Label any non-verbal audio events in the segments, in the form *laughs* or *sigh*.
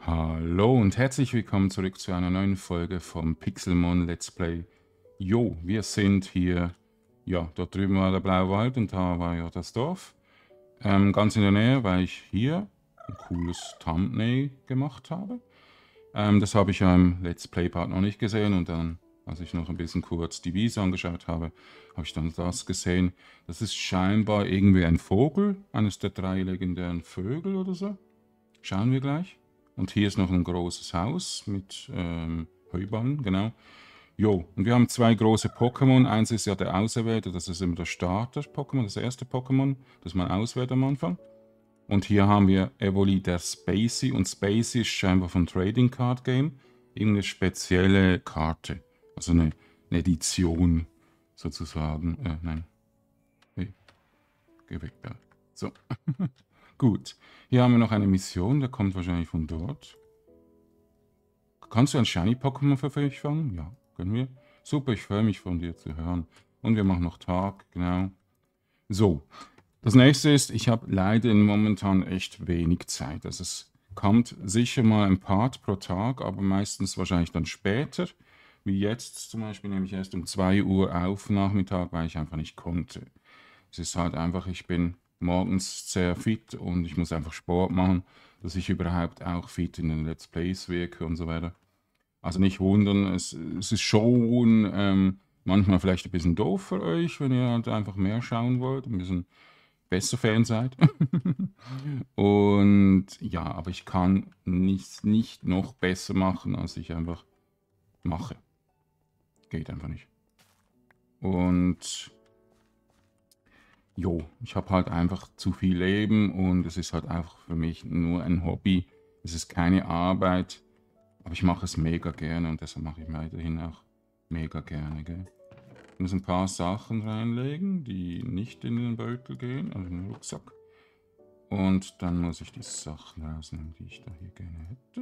Hallo und herzlich willkommen zurück zu einer neuen Folge vom Pixelmon Let's Play. Jo, wir sind hier, ja, dort drüben war der blaue Wald und da war ja das Dorf. Ähm, ganz in der Nähe, weil ich hier ein cooles Thumbnail gemacht habe. Ähm, das habe ich ja im Let's Play-Part noch nicht gesehen und dann als ich noch ein bisschen kurz die Wiese angeschaut habe, habe ich dann das gesehen. Das ist scheinbar irgendwie ein Vogel, eines der drei legendären Vögel oder so. Schauen wir gleich. Und hier ist noch ein großes Haus mit ähm, Heuballen, genau. Jo, und wir haben zwei große Pokémon. Eins ist ja der Auserwählte, das ist immer der Starter-Pokémon, das erste Pokémon, das man auswählt am Anfang. Und hier haben wir Evoli der Spacey. Und Spacey ist scheinbar von Trading Card Game. Irgendeine spezielle Karte. Also eine, eine Edition sozusagen. Äh, nein. Hey. Geh weg da. So. *laughs* Gut, hier haben wir noch eine Mission, der kommt wahrscheinlich von dort. Kannst du ein Shiny-Pokémon für mich fangen? Ja, können wir. Super, ich freue mich von dir zu hören. Und wir machen noch Tag, genau. So, das nächste ist, ich habe leider momentan echt wenig Zeit. Also es kommt sicher mal ein Part pro Tag, aber meistens wahrscheinlich dann später. Wie jetzt zum Beispiel nehme ich erst um 2 Uhr auf Nachmittag, weil ich einfach nicht konnte. Es ist halt einfach, ich bin morgens sehr fit und ich muss einfach Sport machen, dass ich überhaupt auch fit in den Let's Plays wirke und so weiter. Also nicht wundern, es, es ist schon ähm, manchmal vielleicht ein bisschen doof für euch, wenn ihr halt einfach mehr schauen wollt, ein bisschen besser Fan seid. *laughs* und ja, aber ich kann nichts nicht noch besser machen, als ich einfach mache. Geht einfach nicht. Und jo, ich habe halt einfach zu viel Leben und es ist halt einfach für mich nur ein Hobby. Es ist keine Arbeit, aber ich mache es mega gerne und deshalb mache ich weiterhin auch mega gerne. Gell? Ich muss ein paar Sachen reinlegen, die nicht in den Beutel gehen, also in den Rucksack. Und dann muss ich die Sachen rausnehmen, die ich da hier gerne hätte.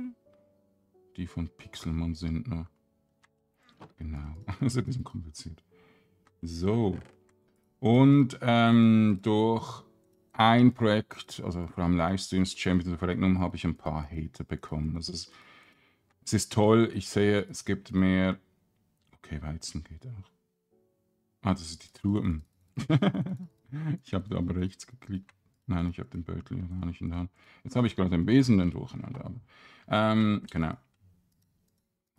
Die von Pixelmann sind noch. Genau, *laughs* das ist ein bisschen kompliziert. So, und ähm, durch ein Projekt, also vor allem Livestreams, Champions of Regnum, habe ich ein paar Hater bekommen. Das also ist, es ist toll, ich sehe, es gibt mehr. Okay, Weizen geht auch. Ah, das ist die Truhe. *laughs* ich habe da aber rechts geklickt. Nein, ich habe den Beutel ja gar nicht in der Hand. Jetzt habe ich gerade den Besen den Durcheinander. Aber, ähm, genau.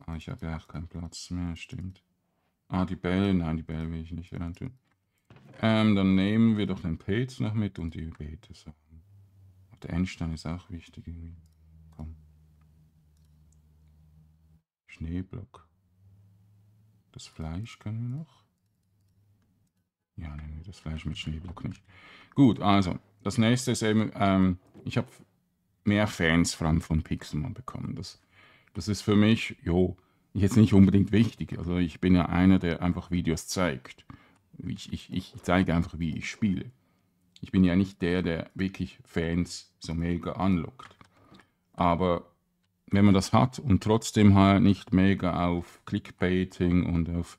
Ah, ich habe ja auch keinen Platz mehr, stimmt. Ah, die Bälle, nein, die Bälle will ich nicht reintun. Ähm, dann nehmen wir doch den Pilz noch mit und die Beete-Sachen. Der Endstein ist auch wichtig. Irgendwie. Komm. Schneeblock. Das Fleisch können wir noch. Ja, nehmen wir das Fleisch mit Schneeblock nicht. Gut, also, das nächste ist eben, ähm, ich habe mehr Fans vor allem von Pixelmon bekommen. Das, das ist für mich, jo, jetzt nicht unbedingt wichtig. Also ich bin ja einer, der einfach Videos zeigt. Ich, ich, ich zeige einfach, wie ich spiele. Ich bin ja nicht der, der wirklich Fans so mega anlockt. Aber wenn man das hat und trotzdem halt nicht mega auf Clickbaiting und auf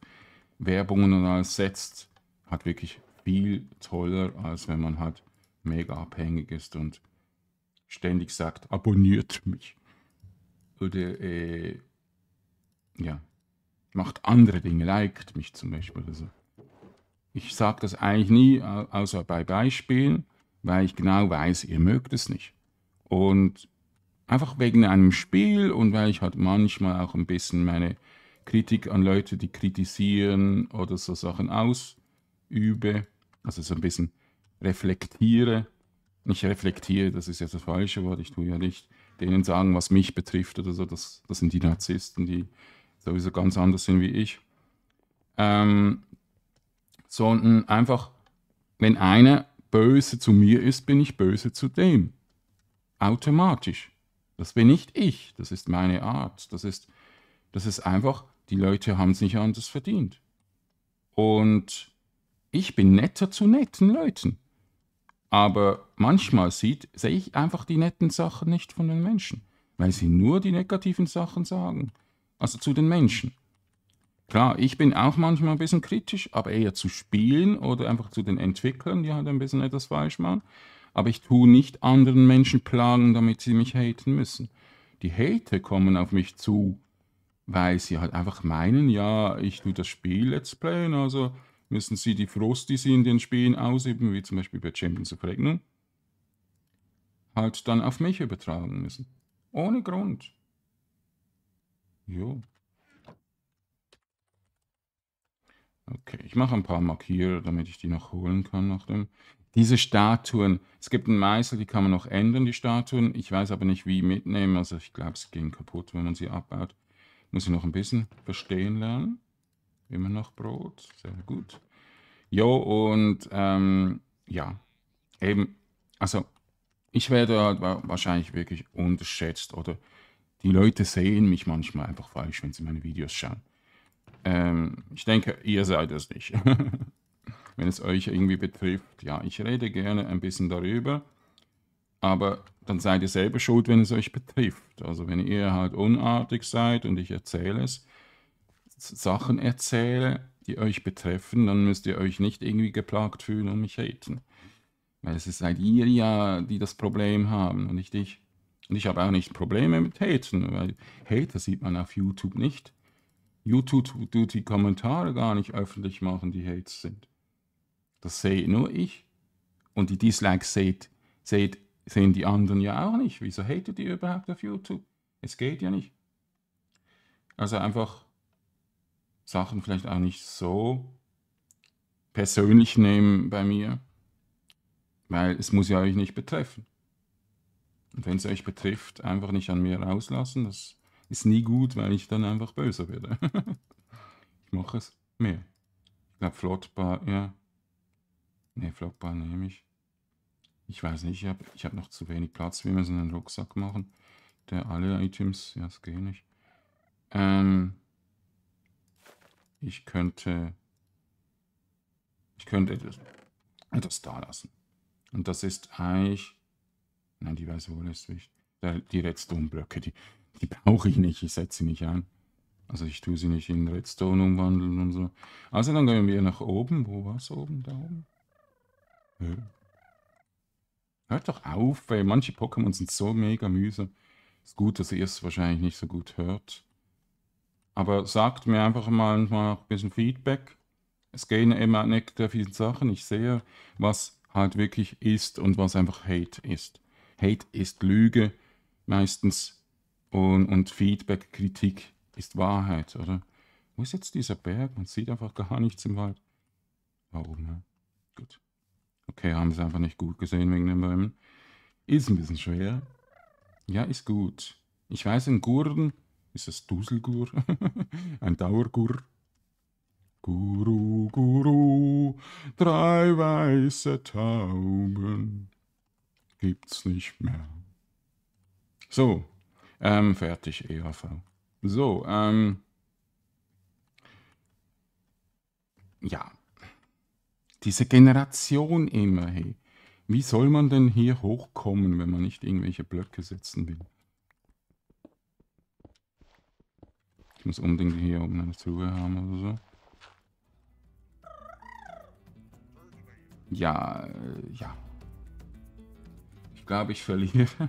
Werbungen und alles setzt, hat wirklich viel toller, als wenn man halt mega abhängig ist und ständig sagt, abonniert mich. Oder äh, ja, macht andere Dinge, liked mich zum Beispiel oder so. Ich sage das eigentlich nie, äh, außer bei Beispielen, weil ich genau weiß, ihr mögt es nicht. Und einfach wegen einem Spiel und weil ich halt manchmal auch ein bisschen meine Kritik an Leute, die kritisieren oder so Sachen ausübe, also so ein bisschen reflektiere. Nicht reflektiere, das ist ja das falsche Wort, ich tue ja nicht denen sagen, was mich betrifft oder so, das, das sind die Narzissten, die sowieso ganz anders sind wie ich. Ähm, sondern einfach, wenn einer böse zu mir ist, bin ich böse zu dem. Automatisch. Das bin nicht ich, das ist meine Art. Das ist, das ist einfach, die Leute haben es nicht anders verdient. Und ich bin netter zu netten Leuten. Aber manchmal sehe ich einfach die netten Sachen nicht von den Menschen, weil sie nur die negativen Sachen sagen. Also zu den Menschen. Klar, ich bin auch manchmal ein bisschen kritisch, aber eher zu Spielen oder einfach zu den Entwicklern, die halt ein bisschen etwas falsch machen. Aber ich tue nicht anderen Menschen plagen, damit sie mich haten müssen. Die Hater kommen auf mich zu, weil sie halt einfach meinen, ja, ich tue das Spiel Let's Playen, also müssen sie die Frust, die sie in den Spielen ausüben, wie zum Beispiel bei Champions of Regnum, halt dann auf mich übertragen müssen. Ohne Grund. Jo. Okay, ich mache ein paar Markierer, damit ich die noch holen kann nach dem. Diese Statuen, es gibt einen Meißel, die kann man noch ändern, die Statuen. Ich weiß aber nicht, wie mitnehmen. Also ich glaube, es ging kaputt, wenn man sie abbaut. Muss ich noch ein bisschen verstehen lernen. Immer noch Brot, sehr gut. Jo, und ähm, ja, eben, also ich werde halt wahrscheinlich wirklich unterschätzt oder die Leute sehen mich manchmal einfach falsch, wenn sie meine Videos schauen. Ähm, ich denke, ihr seid es nicht. *laughs* Wenn es euch irgendwie betrifft, ja, ich rede gerne ein bisschen darüber, aber dann seid ihr selber schuld, wenn es euch betrifft. Also wenn ihr halt unartig seid und ich erzähle es, Sachen erzähle, die euch betreffen, dann müsst ihr euch nicht irgendwie geplagt fühlen und mich haten. Weil es ist halt ihr ja, die das Problem haben und nicht ich. Und ich habe auch nicht Probleme mit Haten, weil Hater sieht man auf YouTube nicht. YouTube tut die Kommentare gar nicht öffentlich machen, die Hates sind. Das sehe nur ich. Und die Dislikes seht, seht, sehen die anderen ja auch nicht. Wieso hatet ihr überhaupt auf YouTube? Es geht ja nicht. Also einfach Sachen vielleicht auch nicht so persönlich nehmen bei mir, weil es muss ja euch nicht betreffen. Und wenn es euch betrifft, einfach nicht an mir rauslassen. Das ist nie gut, weil ich dann einfach böser werde. *laughs* ich mache es mehr. Ich glaube, Flottbar, ja. Ne, Flottbar nehme ich. Ich weiß nicht, ich habe ich hab noch zu wenig Platz. Wir müssen einen Rucksack machen, der alle Items, ja, das geht nicht. Ähm, ich könnte, ich könnte etwas, etwas da lassen. Und das ist eigentlich, nein, die weiße Wolle ist wichtig. Die letzten blöcke die, die brauche ich nicht, ich setze sie nicht ein. Also ich tue sie nicht in Redstone umwandeln und so. Also dann gehen wir nach oben. Wo war es oben? Da oben? Ja. Hört doch auf, ey. Manche Pokémon sind so mega mühsam. Ist gut, dass ihr es wahrscheinlich nicht so gut hört. Aber sagt mir einfach mal, mal ein bisschen Feedback. Es gehen immer nicht sehr viele Sachen. Ich sehe, was halt wirklich ist und was einfach Hate ist. Hate ist Lüge. Meistens und, und Feedback, Kritik ist Wahrheit, oder? Wo ist jetzt dieser Berg? Man sieht einfach gar nichts im Wald. Warum? oben, ne? Gut. Okay, haben sie einfach nicht gut gesehen wegen den Bäumen. Ist ein bisschen schwer. Ja, ist gut. Ich weiß, in Gurden ist das Duselgur. *laughs* ein Dauergur. Guru, Guru, drei weiße Tauben gibt's nicht mehr. So, ähm, fertig, EHV. So, ähm, ja, diese Generation immer, hey, wie soll man denn hier hochkommen, wenn man nicht irgendwelche Blöcke setzen will? Ich muss unbedingt hier oben eine Truhe haben oder so. Ja, äh, ja. Ich glaube, ich verliere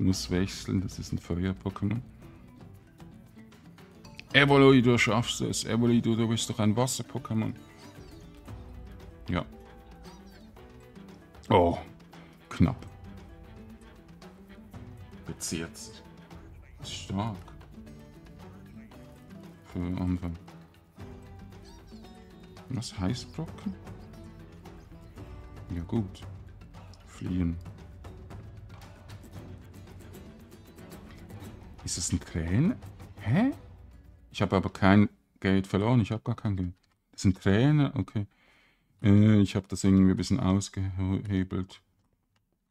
muss wechseln, das ist ein Feuer-Pokémon. Ne? Evoli, du schaffst es. Evoli, du, du bist doch ein Wasser-Pokémon. Ja. Oh, knapp. Bis jetzt. Stark. Für Anfang. Was heißt Brocken? Ja gut. Fliehen. Ist das ein Tränen? Hä? Ich habe aber kein Geld verloren. Ich habe gar kein Geld. Das ist ein Trainer? Okay. Äh, ich habe das irgendwie ein bisschen ausgehebelt.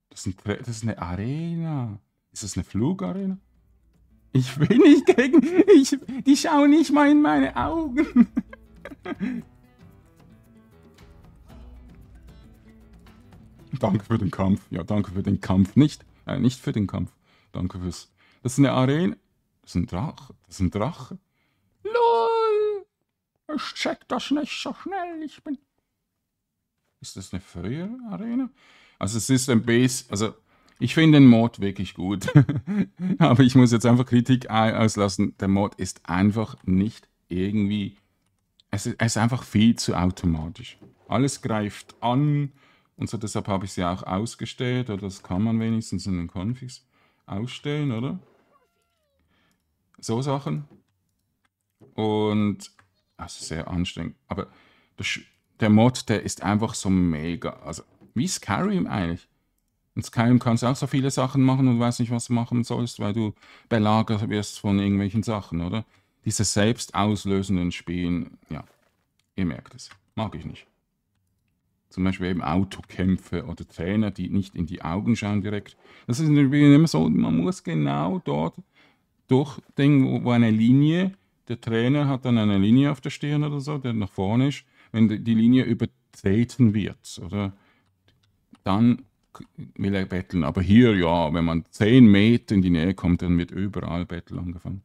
Das, sind das ist eine Arena. Ist das eine Flugarena? Ich will nicht gegen... Ich, die schauen nicht mal in meine Augen. *laughs* danke für den Kampf. Ja, danke für den Kampf. Nicht, äh, nicht für den Kampf. Danke fürs das ist eine Arena. Das ist ein Drache. Das ist ein Drache. LOL! Ich check das nicht so schnell. Ich bin. Ist das eine frühere Arena? Also es ist ein bisschen. Also ich finde den Mod wirklich gut. *laughs* Aber ich muss jetzt einfach Kritik auslassen. Der Mod ist einfach nicht irgendwie. Es ist, es ist einfach viel zu automatisch. Alles greift an. Und so deshalb habe ich sie auch ausgestellt. Oder das kann man wenigstens in den Configs ausstellen, oder? so Sachen. Und also sehr anstrengend. Aber der, der Mod, der ist einfach so mega. Also wie Skyrim eigentlich. In Skyrim kannst du auch so viele Sachen machen und weißt nicht, was du machen sollst, weil du belagert wirst von irgendwelchen Sachen, oder? Diese selbst auslösenden Spielen, ja, ihr merkt es. Mag ich nicht. Zum Beispiel eben Autokämpfe oder Trainer, die nicht in die Augen schauen direkt. Das ist in den Spielen immer so, man muss genau dort durch Durchding, wo eine Linie, der Trainer hat dann eine Linie auf der Stirn oder so, der nach vorne ist. Wenn die Linie übertreten wird, oder, dann will er betteln. Aber hier, ja, wenn man zehn Meter in die Nähe kommt, dann wird überall Betteln angefangen.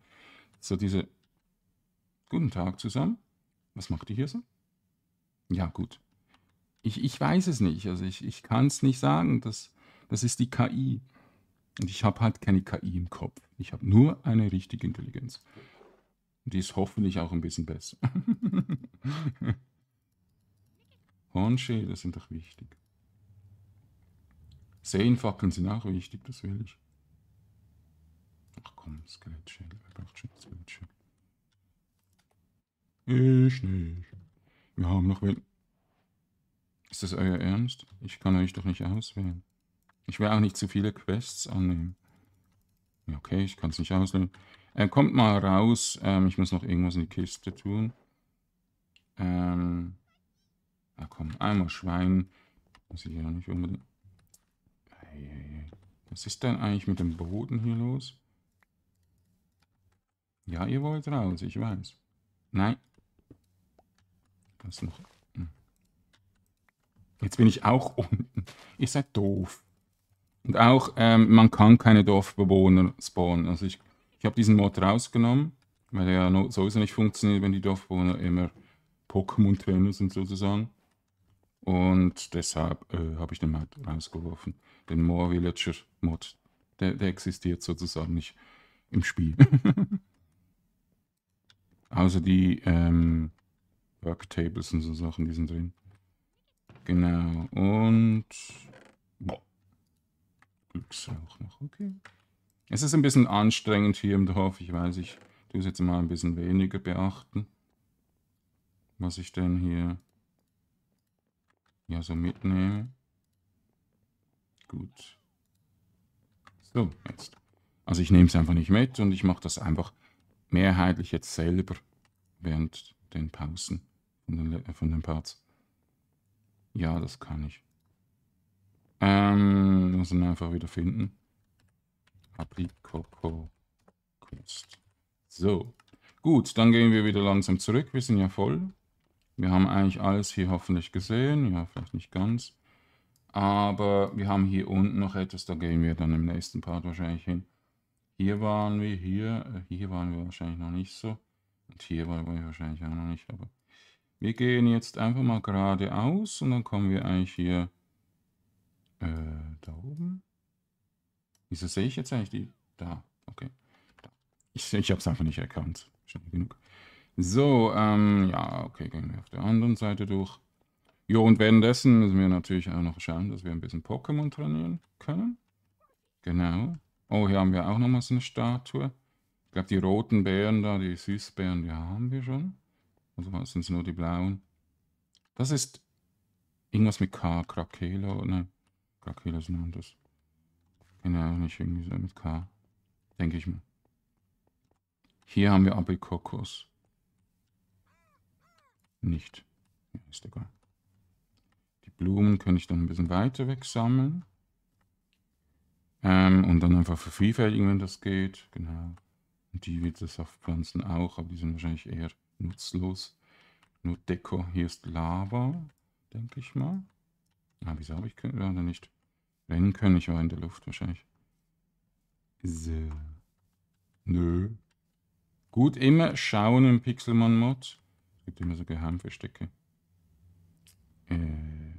So diese, guten Tag zusammen. Was macht ihr hier so? Ja, gut. Ich, ich weiß es nicht. Also ich, ich kann es nicht sagen. Das, das ist die KI. Und ich habe halt keine KI im Kopf. Ich habe nur eine richtige Intelligenz. Die ist hoffentlich auch ein bisschen besser. *laughs* Hornschädel sind doch wichtig. Seenfackeln sind auch wichtig, das will ich. Ach komm, Skelettschädel, wer braucht schon Skelettschädel? Ich äh, nicht. Wir haben noch wen. Ist das euer Ernst? Ich kann euch doch nicht auswählen. Ich will auch nicht zu viele Quests annehmen. Okay, ich kann es nicht auslösen. Äh, kommt mal raus. Ähm, ich muss noch irgendwas in die Kiste tun. Ähm, na ah, komm, einmal Schwein. Muss ich hier noch nicht unbedingt... Was ist denn eigentlich mit dem Boden hier los? Ja, ihr wollt raus, ich weiß. Nein. Was noch? Hm. Jetzt bin ich auch *laughs* unten. Ihr seid doof. Und auch, ähm, man kann keine Dorfbewohner spawnen. Also ich, ich habe diesen Mod rausgenommen, weil der ja no, sowieso nicht funktioniert, wenn die Dorfbewohner immer Pokémon-Trainer sind sozusagen. Und deshalb äh, habe ich den Mod rausgeworfen. Den More Villager Mod. Der, der existiert sozusagen nicht im Spiel. *laughs* Außer die ähm, Worktables und so Sachen, die sind drin. Genau. Und... Boah. Glücksrauch noch, okay. Es ist ein bisschen anstrengend hier im Dorf, ich weiß, ich tue es jetzt mal ein bisschen weniger beachten. Was ich denn hier ja so mitnehme. Gut. So, jetzt. Also ich nehme es einfach nicht mit und ich mache das einfach mehrheitlich jetzt selber während den Pausen von den, von den Parts. Ja, das kann ich. Ähm, muss ihn einfach wieder finden. Aprikoko Kunst. So. Gut, dann gehen wir wieder langsam zurück. Wir sind ja voll. Wir haben eigentlich alles hier hoffentlich gesehen. Ja, vielleicht nicht ganz. Aber wir haben hier unten noch etwas. Da gehen wir dann im nächsten Part wahrscheinlich hin. Hier waren wir, hier, äh, hier waren wir wahrscheinlich noch nicht so. Und hier waren wir wahrscheinlich auch noch nicht. Aber wir gehen jetzt einfach mal geradeaus und dann kommen wir eigentlich hier äh, da oben? Wieso sehe ich jetzt eigentlich die? Da, okay. Da. Ich, ich habe es einfach nicht erkannt. Schnell genug. So, ähm, ja, okay, gehen wir auf der anderen Seite durch. Jo, und währenddessen müssen wir natürlich auch noch schauen, dass wir ein bisschen Pokémon trainieren können. Genau. Oh, hier haben wir auch nochmal so eine Statue. Ich glaube, die roten Bären da, die Süßbären, die haben wir schon. Also sind es nur die blauen. Das ist irgendwas mit K, Krakelo, ne? Gar okay, dass Hund ist. Kann ja auch nicht irgendwie sein mit K. Denke ich mir. Hier haben wir Apikokus. Nicht. Ja, ist egal. Die Blumen könnte ich dann ein bisschen weiter wegsammeln. Ähm, und dann einfach vervielfältigen, wenn das geht. Genau. Und die Wildesaftpflanzen auch, aber die sind wahrscheinlich eher nutzlos. Nur Deko. Hier ist Lava, denke ich mal. Ah, wieso habe ich gerade nicht? Rennen können ich auch in der Luft wahrscheinlich. So. Nö. Gut immer schauen im Pixelmon-Mod. Es gibt immer so Geheimverstecke. Äh.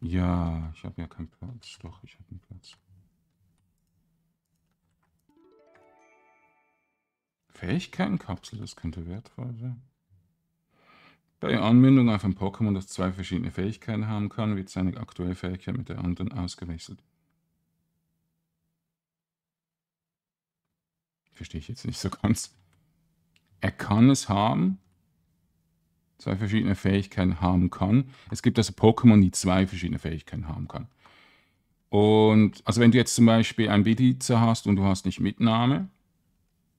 Ja, ich habe ja keinen Platz. Doch, ich habe einen Platz. Fähigkeitenkapsel, das könnte wertvoll sein. Da die auf ein Pokémon, das zwei verschiedene Fähigkeiten haben kann, wird seine aktuelle Fähigkeit mit der anderen ausgewechselt. Verstehe ich jetzt nicht so ganz. Er kann es haben, zwei verschiedene Fähigkeiten haben kann. Es gibt also Pokémon, die zwei verschiedene Fähigkeiten haben kann. Und also wenn du jetzt zum Beispiel ein Bedizer hast und du hast nicht Mitnahme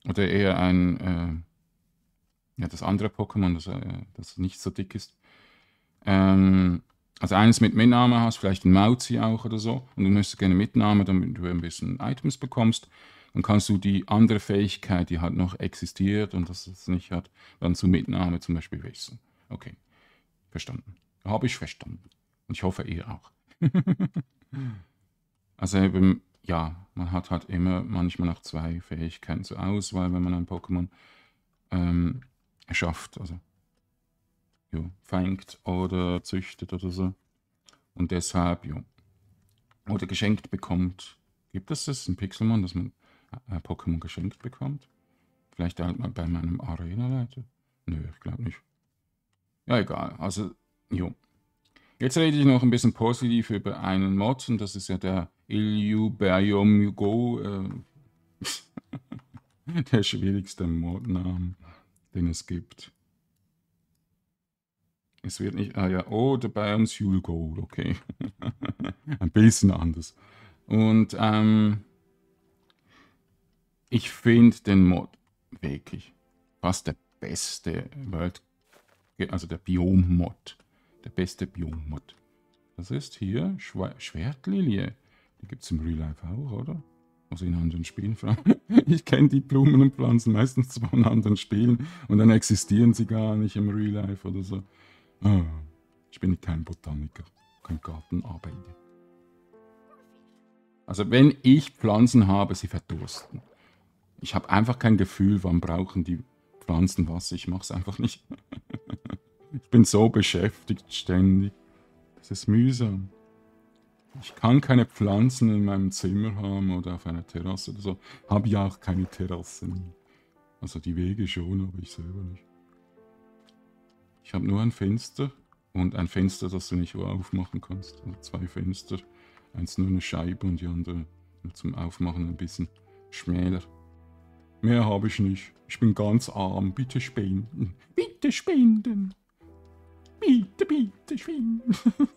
oder eher ein äh, ja, das andere Pokémon, das, äh, das nicht so dick ist. Ähm, also eines mit Mitnahme hast, vielleicht ein Mauzi auch oder so. Und du möchtest gerne Mitnahme, damit du ein bisschen Items bekommst. Dann kannst du die andere Fähigkeit, die halt noch existiert und das es nicht hat, dann zu Mitnahme zum Beispiel wechseln. Okay, verstanden. Habe ich verstanden. Und ich hoffe, ihr auch. *laughs* also eben, ja, man hat halt immer manchmal noch zwei Fähigkeiten zur Auswahl, wenn man ein Pokémon ähm, schafft, also ja, fängt oder züchtet oder so. Und deshalb, ja, oder geschenkt bekommt. Gibt es das in Pixelmon, dass man äh, Pokémon geschenkt bekommt? Vielleicht halt mal bei meinem Arena-Leiter? Nö, ich glaube nicht. Ja, egal. Also, jo. Jetzt rede ich noch ein bisschen positiv über einen Mod und das ist ja der Illubium Go. Äh, *laughs* der schwierigste Modname den es gibt. Es wird nicht, ah ja, oh, der bounce, Yule Gold, okay. *laughs* Ein bisschen anders. Und ähm, ich finde den Mod wirklich fast der beste World, also der Biom-Mod. Der beste Biom-Mod. Das ist hier Schw Schwertlilie. Die gibt es im Real Life auch, oder? also in anderen Spielen. *laughs* ich kenne die Blumen und Pflanzen meistens zwar in anderen Spielen und dann existieren sie gar nicht im Real Life oder so. Ah, ich bin kein Botaniker, kein Gartenarbeiter. Also wenn ich Pflanzen habe, sie verdursten. Ich habe einfach kein Gefühl, wann brauchen die Pflanzen Wasser. Ich mache es einfach nicht. *laughs* ich bin so beschäftigt ständig. Das ist mühsam. Ich kann keine Pflanzen in meinem Zimmer haben oder auf einer Terrasse oder so. Habe ja auch keine Terrassen. Also die Wege schon, aber ich selber nicht. Ich habe nur ein Fenster und ein Fenster, das du nicht aufmachen kannst. Also zwei Fenster. Eins nur eine Scheibe und die andere zum Aufmachen ein bisschen schmäler. Mehr habe ich nicht. Ich bin ganz arm. Bitte spenden. Bitte spenden. Bitte, bitte spenden. *laughs*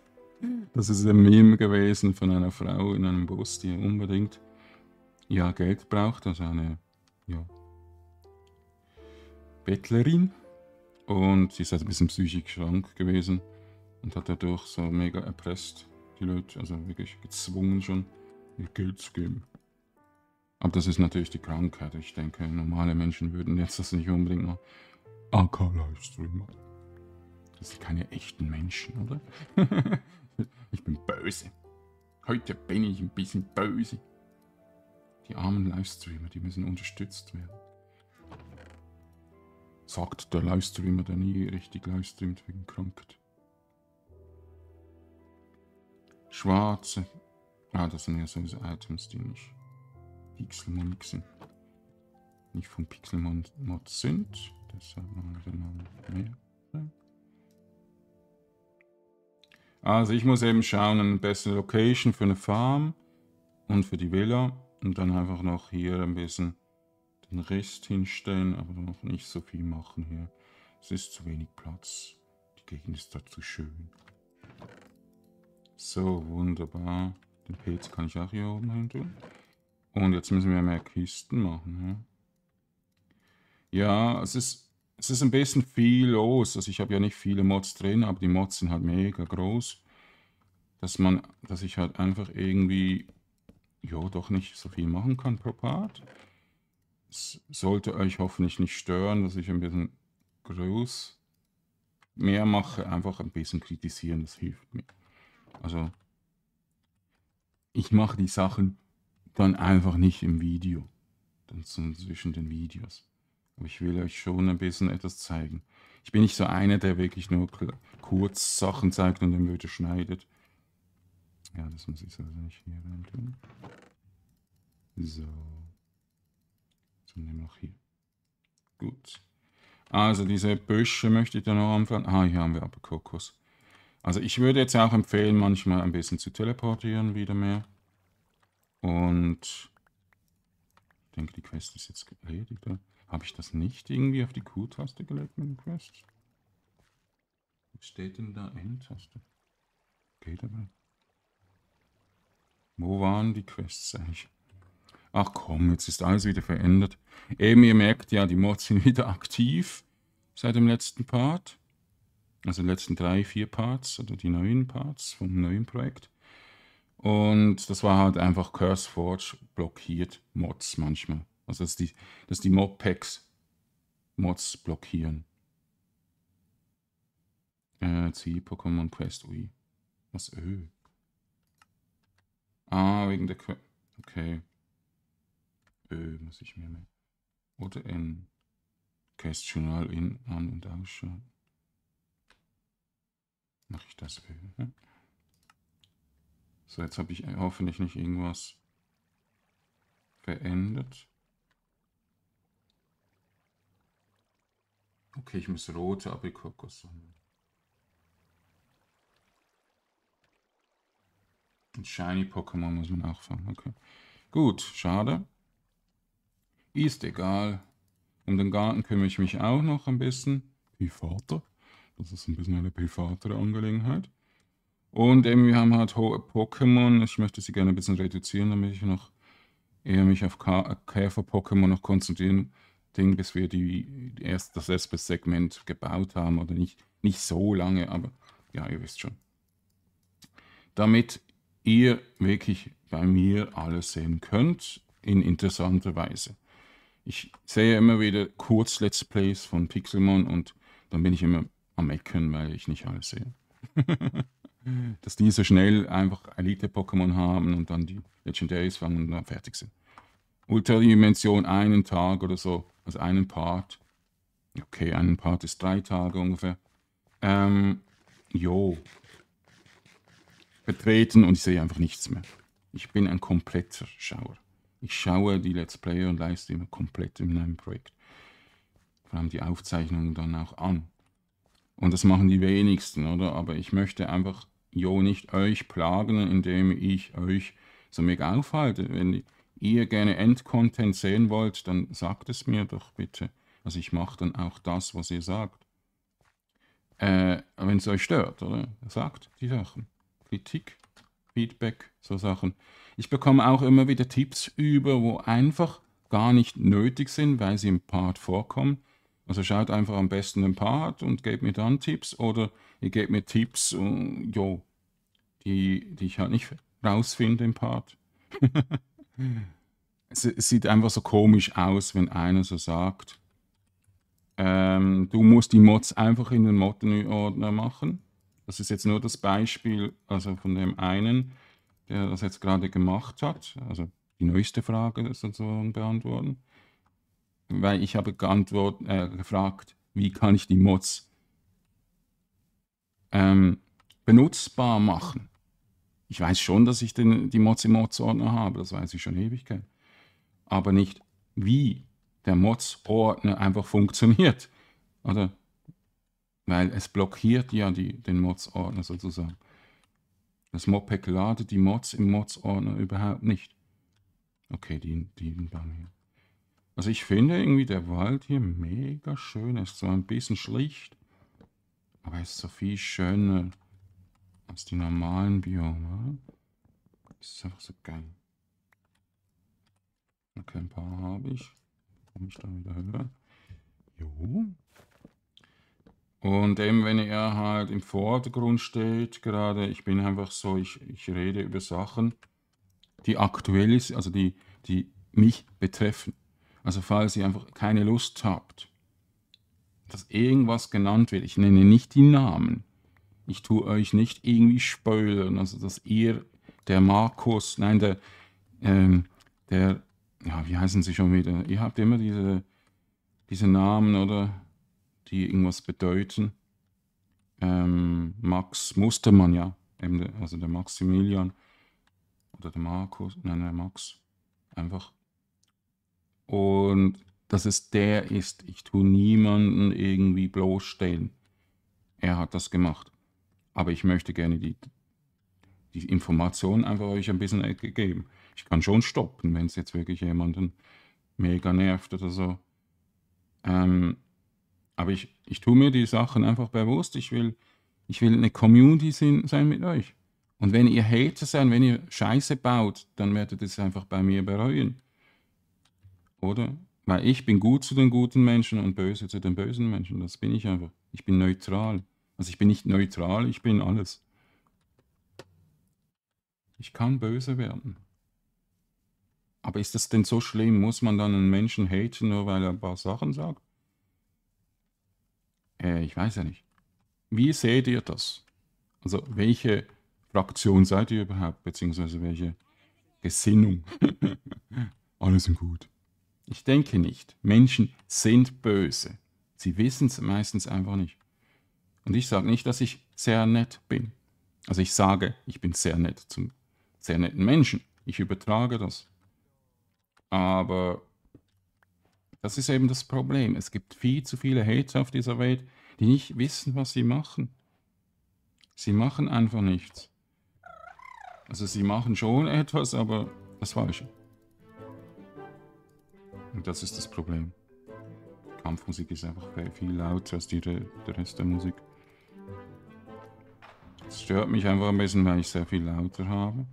Das ist ein Meme gewesen von einer Frau in einem Bus, die unbedingt ja, Geld braucht, also eine ja, Bettlerin. Und sie ist halt ein bisschen psychisch krank gewesen und hat dadurch so mega erpresst, die Leute, also wirklich gezwungen schon, ihr Geld zu geben. Aber das ist natürlich die Krankheit. Ich denke, normale Menschen würden jetzt das nicht unbedingt mal AK-Livestream machen. Das sind keine echten Menschen, oder? *laughs* Ich bin böse. Heute bin ich ein bisschen böse. Die armen Livestreamer, die müssen unterstützt werden. Sagt der Livestreamer, der nie richtig livestreamt wegen Krankheit. Schwarze. Ah, das sind ja sowieso Items, die nicht Pixelmon sind. Nicht von Pixelmon Mod sind. Deshalb machen wir dann mehr. Also ich muss eben schauen, eine bessere Location für eine Farm und für die Villa. Und dann einfach noch hier ein bisschen den Rest hinstellen, aber noch nicht so viel machen hier. Es ist zu wenig Platz. Die Gegend ist da zu schön. So, wunderbar. Den Pilz kann ich auch hier oben hin tun. Und jetzt müssen wir mehr Kisten machen. Ja, ja es ist es ist ein bisschen viel los. Also ich habe ja nicht viele Mods drin, aber die Mods sind halt mega groß. Dass man, dass ich halt einfach irgendwie, ja, doch nicht so viel machen kann pro Part. Es sollte euch hoffentlich nicht stören, dass ich ein bisschen groß mehr mache. Einfach ein bisschen kritisieren, das hilft mir. Also, ich mache die Sachen dann einfach nicht im Video. Dann zwischen den Videos. Aber ich will euch schon ein bisschen etwas zeigen. Ich bin nicht so einer, der wirklich nur kurz Sachen zeigt und dann wieder schneidet. Ja, das muss ich also nicht hier rein tun. So. Dann nehmen wir noch hier. Gut. Also diese Büsche möchte ich da noch anfangen. Ah, hier haben wir aber Kokos. Also ich würde jetzt auch empfehlen, manchmal ein bisschen zu teleportieren wieder mehr. Und ich denke, die Quest ist jetzt erledigt. Oder? Habe ich das nicht irgendwie auf die Q-Taste gelegt mit dem Quest? Was steht denn da N-Taste? Geht aber. Wo waren die Quests eigentlich? Ach komm, jetzt ist alles wieder verändert. Eben, ihr merkt ja, die Mods sind *laughs* wieder aktiv seit dem letzten Part. Also die letzten drei, vier Parts oder die neuen Parts vom neuen Projekt. Und das war halt einfach Curse Forge blockiert Mods manchmal. Also dass die, dass die mod Mods blockieren. Äh, zieh Pokémon Quest, ui. Was, ö. Äh? Ah, wegen der Quest. Okay. Ö, äh, muss ich mir merken. Oder in Quest Journal in an und ausschauen. Mach ich das Ö. Äh, ne? Hm? So, jetzt habe ich hoffentlich nicht irgendwas verändert. Okay, ich muss rote Aprikokus sammeln. Ein Shiny Pokémon muss man auch fangen, okay. Gut, schade. Ist egal. Um den Garten kümmere ich mich auch noch ein bisschen. Privater. Das ist ein bisschen eine privatere Angelegenheit. Und eben, wir haben halt hohe Pokémon. Ich möchte sie gerne ein bisschen reduzieren, damit ich noch eher mich auf Käfer-Pokémon noch konzentrieren kann Ding, bis wir die, erst, das erste Segment gebaut haben oder nicht, nicht so lange, aber ja, ihr wisst schon. Damit ihr wirklich bei mir alles sehen könnt in interessanter Weise. Ich sehe immer wieder kurz Let's Plays von Pixelmon und dann bin ich immer am Ecken, weil ich nicht alles sehe. *laughs* Dass die so schnell einfach Elite-Pokémon haben und dann die Legendaries fangen und dann fertig sind. Ultradimension einen Tag oder so, also einen Part. Okay, einen Part ist drei Tage ungefähr. Ähm, jo. Betreten und ich sehe einfach nichts mehr. Ich bin ein kompletter Schauer. Ich schaue die Let's Player und leiste immer komplett in einem Projekt. Vor allem die Aufzeichnungen dann auch an. Und das machen die wenigsten, oder? Aber ich möchte einfach, jo, nicht euch plagen, indem ich euch so mega aufhalte. Wenn die, ihr gerne Endcontent sehen wollt, dann sagt es mir doch bitte. Also ich mache dann auch das, was ihr sagt. Äh, Wenn es euch stört, oder? Sagt die Sachen. Kritik, Feedback, so Sachen. Ich bekomme auch immer wieder Tipps über, wo einfach gar nicht nötig sind, weil sie im Part vorkommen. Also schaut einfach am besten im Part und gebt mir dann Tipps oder ihr gebt mir Tipps, äh, jo, die, die ich halt nicht rausfinde im Part. *laughs* es, es sieht einfach so komisch aus, wenn einer so sagt, ähm, du musst die Mods einfach in den Mod-Ordner machen. Das ist jetzt nur das Beispiel also von dem einen, der das jetzt gerade gemacht hat. Also die neueste Frage sozusagen beantworten. Weil ich habe äh, gefragt, wie kann ich die Mods ähm, benutzbar machen? Ich weiß schon, dass ich den, die Mods-Mods-Ordner habe, das weiß ich schon Ewigkeit. Aber nicht, wie der Mods-Ordner einfach funktioniert. Oder? Weil es blockiert ja die, den Mods-Ordner sozusagen. Das Modpack ladet die Mods im Mods-Ordner überhaupt nicht. Okay, die, die dann hier. Also ich finde irgendwie der Wald hier mega schön. Er ist zwar ein bisschen schlicht, aber er ist so viel schöner als die normalen Biome. Das ist einfach so geil. Okay, ein paar habe ich. Komme ich da wieder höher? Jo. Und eben, wenn er halt im Vordergrund steht, gerade, ich bin einfach so, ich, ich rede über Sachen, die aktuell sind, also die, die mich betreffen. Also falls ihr einfach keine Lust habt, dass irgendwas genannt wird, ich nenne nicht die Namen, ich tue euch nicht irgendwie spoilern, also dass ihr, der Markus, nein, der, ähm, der, ja, wie heißen sie schon wieder? Ihr habt immer diese, diese Namen, oder? Die irgendwas bedeuten. Ähm, Max Mustermann, ja, also der Maximilian oder der Markus, nein, der Max, einfach. Und dass es der ist. Ich tue niemanden irgendwie bloßstellen. Er hat das gemacht aber ich möchte gerne die, die Informationen einfach euch ein bisschen äh, geben. Ich kann schon stoppen, wenn es jetzt wirklich jemanden mega nervt oder so. Ähm, aber ich, ich tue mir die Sachen einfach bewusst. Ich will, ich will eine Community sein mit euch. Und wenn ihr Hater seid, wenn ihr Scheiße baut, dann werdet ihr es einfach bei mir bereuen. Oder? Weil ich bin gut zu den guten Menschen und böse zu den bösen Menschen. Das bin ich einfach. Ich bin neutral. Also ich bin nicht neutral, ich bin alles. Ich kann böse werden. Aber ist das denn so schlimm? Muss man dann einen Menschen haten, nur weil er ein paar Sachen sagt? Äh, ich weiß ja nicht. Wie seht ihr das? Also welche Fraktion seid ihr überhaupt? Beziehungsweise welche Gesinnung? *laughs* alles sind gut. Ich denke nicht. Menschen sind böse. Sie wissen es meistens einfach nicht. Und ich sage nicht, dass ich sehr nett bin. Also ich sage, ich bin sehr nett zum sehr netten Menschen. Ich übertrage das. Aber das ist eben das Problem. Es gibt viel zu viele Hater auf dieser Welt, die nicht wissen, was sie machen. Sie machen einfach nichts. Also sie machen schon etwas, aber das Falsche. Und das ist das Problem. Kampfmusik ist einfach viel lauter als die, der Rest der Musik. Es stört mich einfach ein bisschen, weil ich sehr viel lauter habe.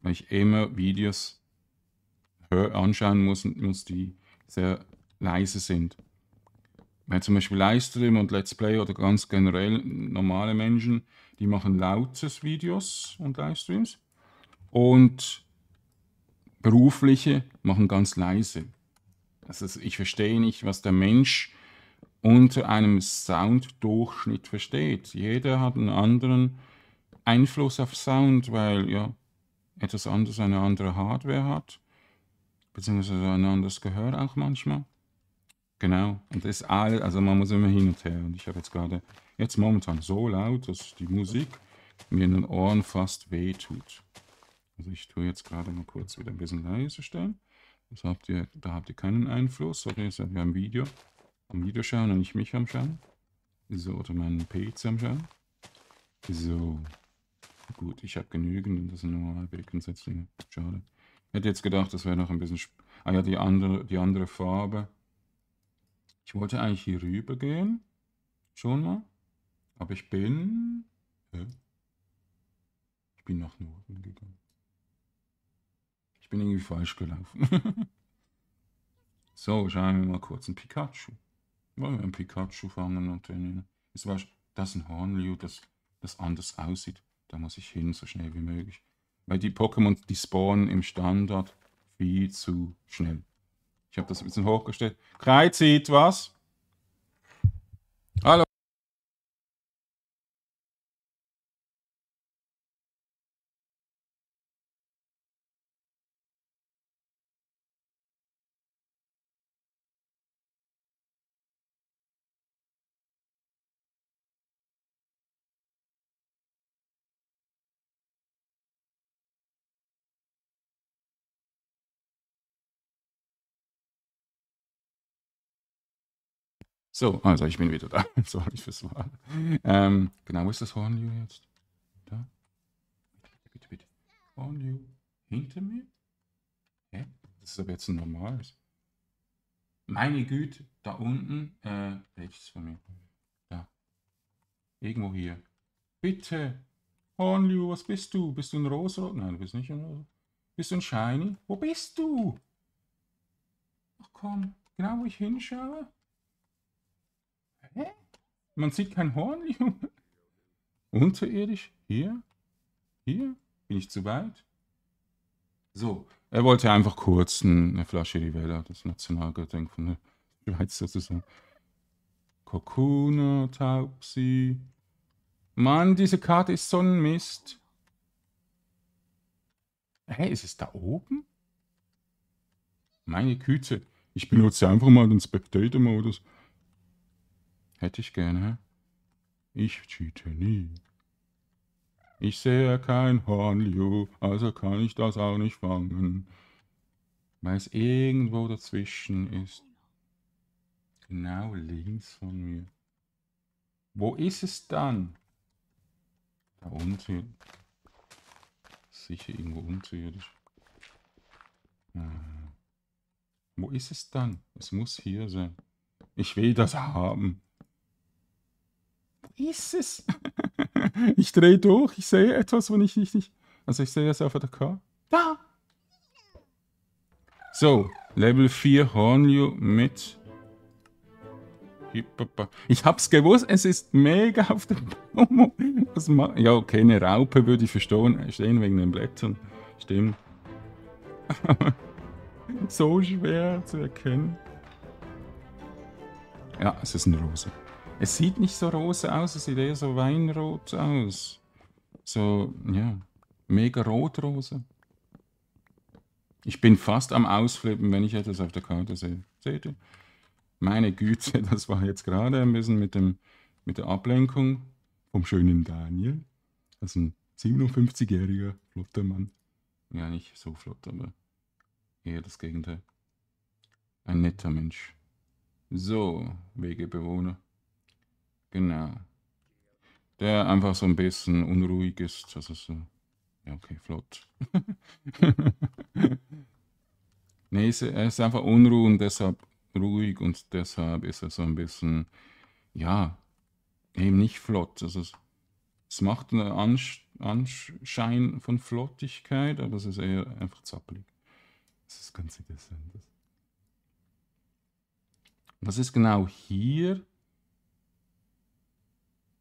Weil ich immer Videos hör, anschauen muss, muss, die sehr leise sind. Weil zum Beispiel Livestream und Let's Play oder ganz generell normale Menschen, die machen lautes Videos und Livestreams. Und berufliche machen ganz leise. Also ich verstehe nicht, was der Mensch unter einem Sounddurchschnitt versteht. Jeder hat einen anderen Einfluss auf Sound, weil ja etwas anderes eine andere Hardware hat, beziehungsweise ein anderes Gehör auch manchmal. Genau, und das ist all, also man muss immer hin und her. Und ich habe jetzt gerade, jetzt momentan so laut, dass die Musik mir in den Ohren fast weh tut. Also ich tue jetzt gerade mal kurz wieder ein bisschen leiser stellen. Das also habt ihr, da habt ihr keinen Einfluss, oder ihr seid ja im Video. Am Video und nicht mich am Schauen. So, oder meinen PC am Schauen. So. Gut, ich habe genügend. und Das sind nur halbe Grundsätzlinge. Schade. Hätte jetzt gedacht, das wäre noch ein bisschen... Ah ja, die andere, die andere Farbe. Ich wollte eigentlich hier rüber gehen. Schon mal. Aber ich bin... Hä? Ich bin nach Norden gegangen. Ich bin irgendwie falsch gelaufen. *laughs* so, schauen wir mal kurz ein Pikachu. Wollen wir einen Pikachu fangen und den... Jetzt weißt das ist ein Hornliu, das, das anders aussieht. Da muss ich hin, so schnell wie möglich. Weil die Pokémon, die spawnen im Standard viel zu schnell. Ich habe das ein bisschen hochgestellt. Kreizit, was? So, also ich bin wieder da. *laughs* Sorry fürs Warten. Ähm, genau, wo ist das Hornliu jetzt? Da? Bitte, bitte. Hornliu hinter mir? Hä? Das ist aber jetzt ein normales. Meine Güte, da unten, äh, rechts von mir. Da. Irgendwo hier. Bitte. Hornliu, was bist du? Bist du ein Rosrot? Nein, du bist nicht ein Rosrot. Bist du ein Shiny? Wo bist du? Ach komm, genau wo ich hinschaue. Hä? Man sieht kein Horn, Junge. Unterirdisch? Hier? Hier? Bin ich zu weit? So, er wollte einfach kurz eine Flasche Rivella, das Nationalgedenk von der *laughs* Schweiz sozusagen. Kokuna, Taubsi. Mann, diese Karte ist so ein Mist. Hey, ist es da oben? Meine Güte, ich benutze einfach mal den Spectator-Modus. Hätte ich gerne. Ich cheate nie. Ich sehe kein Horn, Liu, also kann ich das auch nicht fangen. Weil es irgendwo dazwischen ist. Genau links von mir. Wo ist es dann? Da unten. Sicher irgendwo unterirdisch. Ah. Wo ist es dann? Es muss hier sein. Ich will das haben ist es? ich drehe durch, ich sehe etwas, wo ich nicht, nicht... Also ich sehe es auf der Karte. Da! So, Level 4 Hornju mit... Ich hab's gewusst, es ist mega auf dem Baum. Was ja, okay, eine Raupe würde ich verstehen, stehen wegen den Blättern. Stimmt. *laughs* so schwer zu erkennen. Ja, es ist eine Rose. Es sieht nicht so rosa aus, es sieht eher so weinrot aus. So, ja, mega rotrose. Ich bin fast am Ausflippen, wenn ich etwas auf der Karte sehe. Seht ihr? Meine Güte, *laughs* das war jetzt gerade ein bisschen mit, dem, mit der Ablenkung vom schönen Daniel. Das ist ein 57-jähriger flotter Mann. Ja, nicht so flott, aber eher das Gegenteil. Ein netter Mensch. So, Wegebewohner. Genau. Der einfach so ein bisschen unruhig ist. Also so. Ja, okay, flott. *laughs* nee, er ist einfach unruhig und deshalb ruhig und deshalb ist er so ein bisschen, ja, eben nicht flott. Also es, es macht einen Ansch Anschein von Flottigkeit, aber es ist eher einfach zappelig. Das ist ganz interessant. Was ist genau hier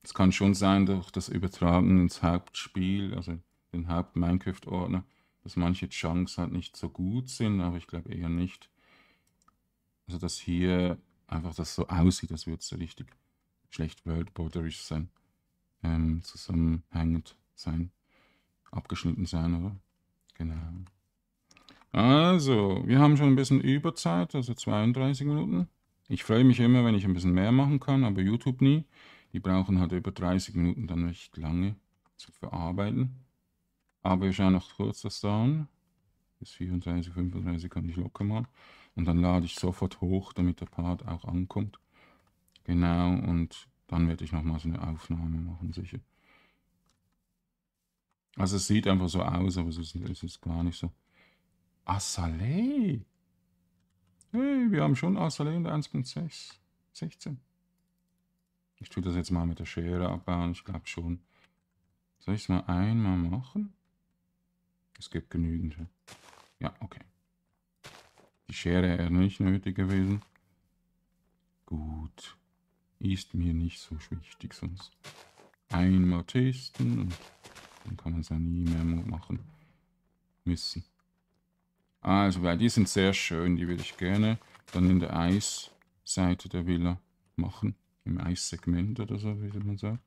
es kann schon sein, durch das Übertragen ins Hauptspiel, also den Haupt-Minecraft-Ordner, dass manche Chunks halt nicht so gut sind, aber ich glaube eher nicht. Also, dass hier einfach das so aussieht, als würde es so richtig schlecht worldborderisch sein, ähm, zusammenhängend sein, abgeschnitten sein, oder? Genau. Also, wir haben schon ein bisschen Überzeit, also 32 Minuten. Ich freue mich immer, wenn ich ein bisschen mehr machen kann, aber YouTube nie. Die brauchen halt über 30 Minuten dann recht lange zu verarbeiten. Aber wir schauen noch kurz das da an. Bis 34, 35 kann ich locker machen. Und dann lade ich sofort hoch, damit der Part auch ankommt. Genau, und dann werde ich nochmal so eine Aufnahme machen, sicher. Also es sieht einfach so aus, aber es ist, es ist gar nicht so. Assalé! Hey, wir haben schon Assalé und 1.6. 16. Ich tue das jetzt mal mit der Schere abbauen. Ich glaube schon. Soll ich es mal einmal machen? Es gibt genügend. Ja, okay. Die Schere wäre nicht nötig gewesen. Gut. Ist mir nicht so wichtig sonst. Einmal testen und dann kann man es ja nie mehr machen müssen. Also, weil die sind sehr schön, die würde ich gerne dann in der Eisseite der Villa machen im Eissegment oder so, wie man sagt.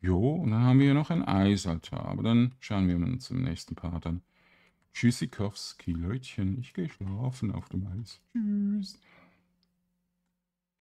Jo, und dann haben wir hier noch ein Eisaltar. Aber dann schauen wir uns im nächsten Part an. Tschüssikowski, Leutchen, ich gehe schlafen auf dem Eis. Tschüss.